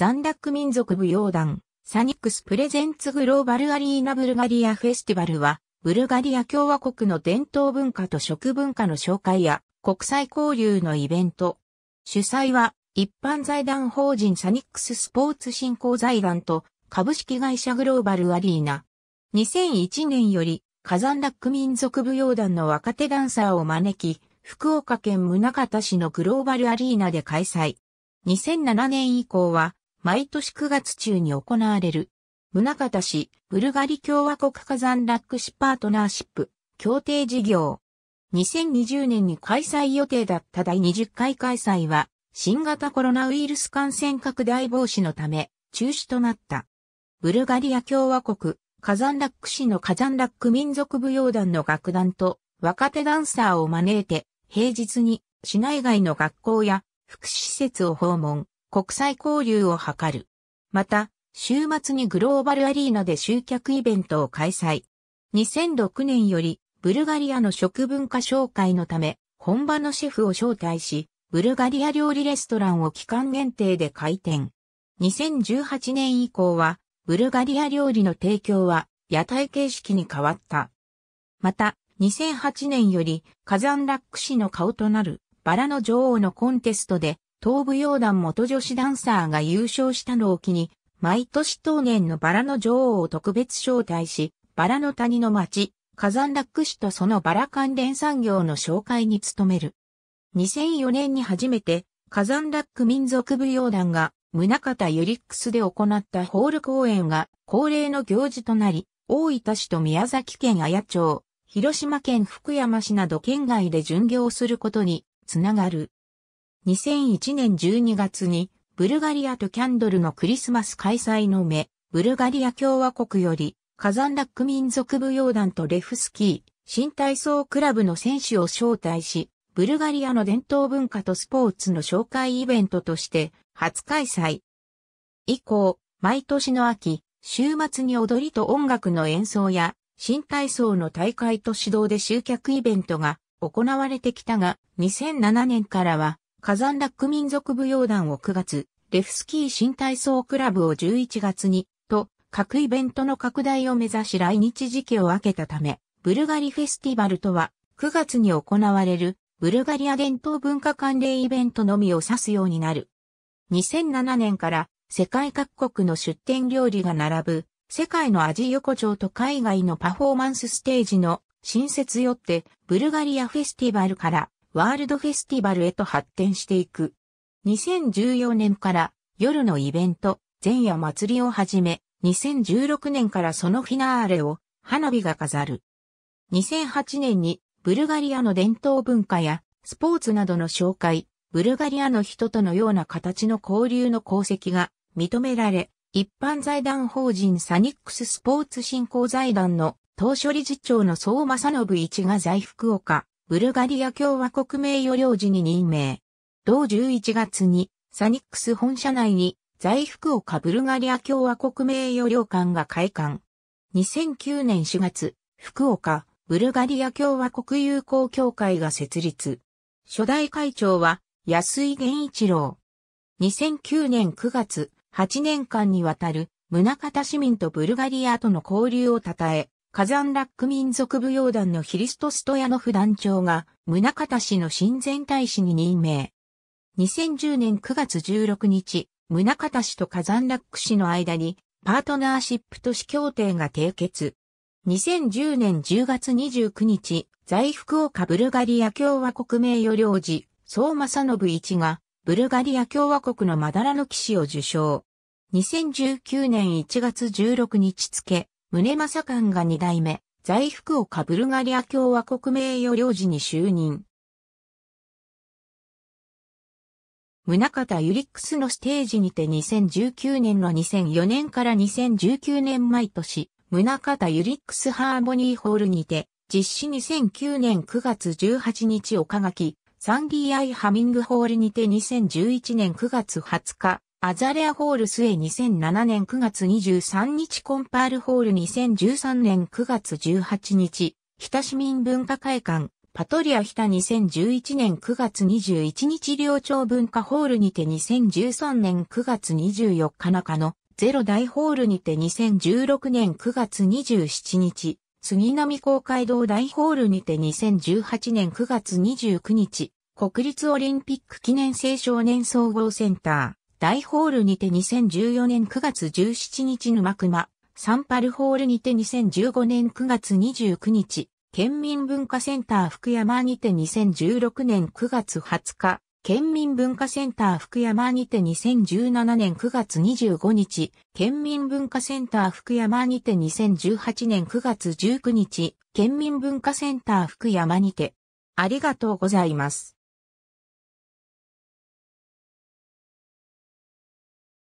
残ク民族舞踊団、サニックスプレゼンツグローバルアリーナブルガリアフェスティバルは、ブルガリア共和国の伝統文化と食文化の紹介や国際交流のイベント。主催は一般財団法人サニックススポーツ振興財団と株式会社グローバルアリーナ。2001年より火山ラック民族舞踊団の若手ダンサーを招き、福岡県宗像市のグローバルアリーナで開催。2007年以降は毎年9月中に行われる。宗方氏、ブルガリ共和国火山ラックシパートナーシップ、協定事業。2020年に開催予定だった第20回開催は、新型コロナウイルス感染拡大防止のため、中止となった。ブルガリア共和国、火山ラック市の火山ラック民族舞踊団の楽団と、若手ダンサーを招いて、平日に市内外の学校や福祉施設を訪問、国際交流を図る。また、週末にグローバルアリーナで集客イベントを開催。2006年より、ブルガリアの食文化紹介のため、本場のシェフを招待し、ブルガリア料理レストランを期間限定で開店。2018年以降は、ブルガリア料理の提供は、屋台形式に変わった。また、2008年より、火山ラック市の顔となる、バラの女王のコンテストで、東武洋団元女子ダンサーが優勝したのを機に、毎年当年のバラの女王を特別招待し、バラの谷の町、火山ラック市とそのバラ関連産業の紹介に努める。2004年に初めて、火山ラック民族舞踊団が、宗方ユリックスで行ったホール公演が恒例の行事となり、大分市と宮崎県綾町、広島県福山市など県外で巡業することにつながる。2001年12月に、ブルガリアとキャンドルのクリスマス開催の目、ブルガリア共和国より、火山ラック民族舞踊団とレフスキー、新体操クラブの選手を招待し、ブルガリアの伝統文化とスポーツの紹介イベントとして初開催。以降、毎年の秋、週末に踊りと音楽の演奏や、新体操の大会と指導で集客イベントが行われてきたが、2007年からは火山ラック民族舞踊団を9月、レフスキー新体操クラブを11月に、と、各イベントの拡大を目指し来日時期を分けたため、ブルガリフェスティバルとは、9月に行われる、ブルガリア伝統文化関連イベントのみを指すようになる。2007年から世界各国の出店料理が並ぶ世界の味横丁と海外のパフォーマンスステージの新設よってブルガリアフェスティバルからワールドフェスティバルへと発展していく。2014年から夜のイベント、前夜祭りをはじめ、2016年からそのフィナーレを花火が飾る。2008年にブルガリアの伝統文化やスポーツなどの紹介、ブルガリアの人とのような形の交流の功績が認められ、一般財団法人サニックススポーツ振興財団の当初理事長の総正信一が在福岡ブルガリア共和国名誉領事に任命。同11月にサニックス本社内に在福岡ブルガリア共和国名誉領館が開館。2009年4月、福岡ブルガリア共和国友好協会が設立。初代会長は安井源一郎。2009年9月、8年間にわたる宗方市民とブルガリアとの交流を称え、火山ラック民族舞踊団のヒリストストヤノフ団長が、宗方氏の親善大使に任命。2010年9月16日、宗方市と火山ラック市の間にパートナーシップ都市協定が締結。2010年10月29日、在福岡ブルガリア共和国名誉領事、総正信一が、ブルガリア共和国のマダラの騎士を受賞。2019年1月16日付、宗政官が二代目、在福岡ブルガリア共和国名誉領事に就任。宗方ユリックスのステージにて2019年の2004年から2019年毎年、宗方ユリックスハーモニーホールにて、実施2009年9月18日岡垣、サンディアイハミングホールにて2011年9月20日、アザレアホールスへ2007年9月23日コンパールホール2013年9月18日、日田市民文化会館、パトリア日田2011年9月21日領長文化ホールにて2013年9月24日中野、ゼロ大ホールにて2016年9月27日、杉並公会堂大ホールにて2018年9月29日、国立オリンピック記念青少年総合センター、大ホールにて2014年9月17日沼熊、サンパルホールにて2015年9月29日、県民文化センター福山にて2016年9月20日、県民文化センター福山にて2017年9月25日、県民文化センター福山にて2018年9月19日、県民文化センター福山にて、ありがとうございます。